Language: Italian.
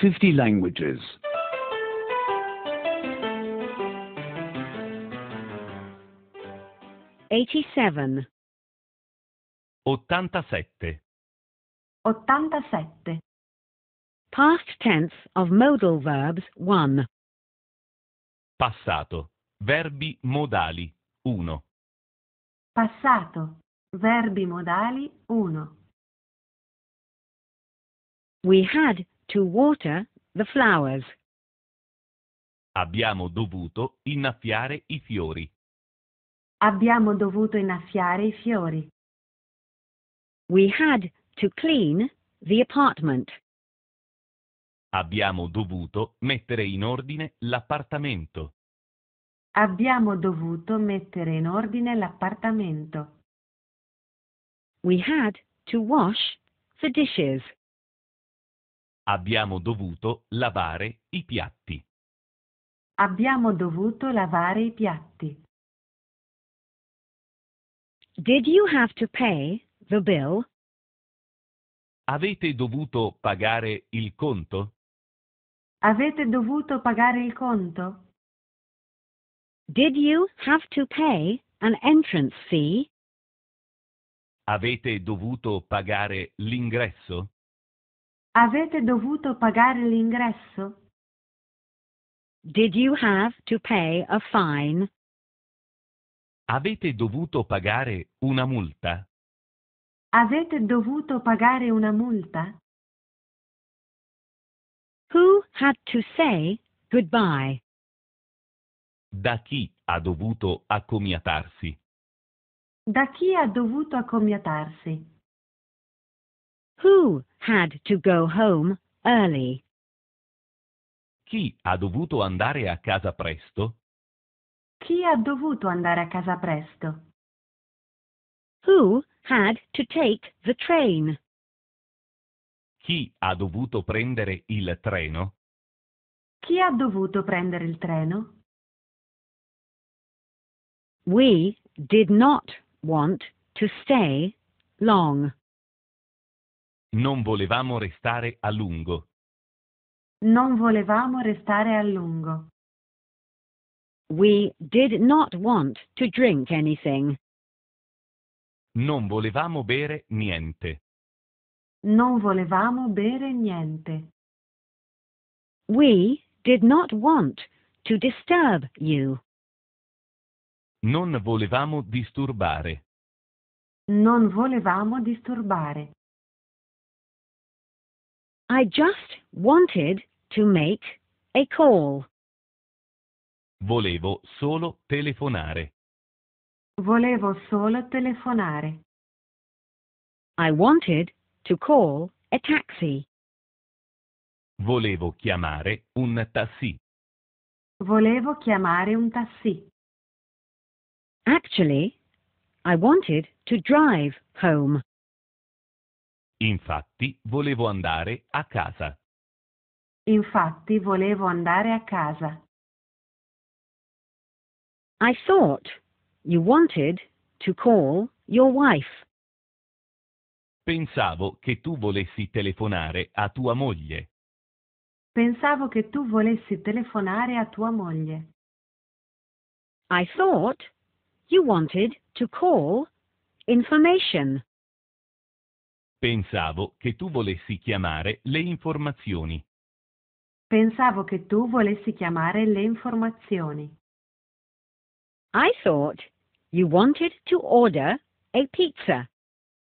50 languages. Eighty-seven. Ottantasette. Ottantasette. Past tense of modal verbs one. Passato. Verbi modali uno. Passato. Verbi modali uno. We had to water the flowers. Abbiamo dovuto innaffiare i fiori. Abbiamo dovuto innaffiare i fiori. We had to clean the apartment. Abbiamo dovuto mettere in ordine l'appartamento. Abbiamo dovuto mettere in ordine l'appartamento. We had to wash the dishes. Abbiamo dovuto lavare i piatti. Abbiamo dovuto lavare i piatti. Did you have to pay the bill? Avete dovuto pagare il conto? Avete dovuto pagare il conto? Did you have to pay an entrance fee? Avete dovuto pagare l'ingresso? Avete dovuto pagare l'ingresso? Did you have to pay a fine? Avete dovuto pagare una multa? Avete dovuto pagare una multa? Who had to say goodbye? Da chi ha dovuto accomiatarsi? Da chi ha dovuto accomiatarsi? Who had to go home early? Chi ha dovuto andare a casa presto? Chi ha dovuto andare a casa presto? Who had to take the train? Chi ha dovuto prendere il treno? Chi ha dovuto prendere il treno? We did not want to stay long. Non volevamo restare a lungo. Non volevamo restare a lungo. We did not want to drink anything. Non volevamo bere niente. Non volevamo bere niente. We did not want to disturb you. Non volevamo disturbare. Non volevamo disturbare. I just wanted to make a call. Volevo solo telefonare. Volevo solo telefonare. I wanted to call a taxi. Volevo chiamare un taxi. Volevo chiamare un taxi. Actually, I wanted to drive home. Infatti volevo andare a casa. Infatti volevo andare a casa. I thought you wanted to call your wife. Pensavo che tu volessi telefonare a tua moglie. Pensavo che tu volessi telefonare a tua moglie. I thought you wanted to call information. Pensavo che tu volessi chiamare le informazioni. Pensavo che tu volessi chiamare le informazioni. I thought you wanted to order a pizza.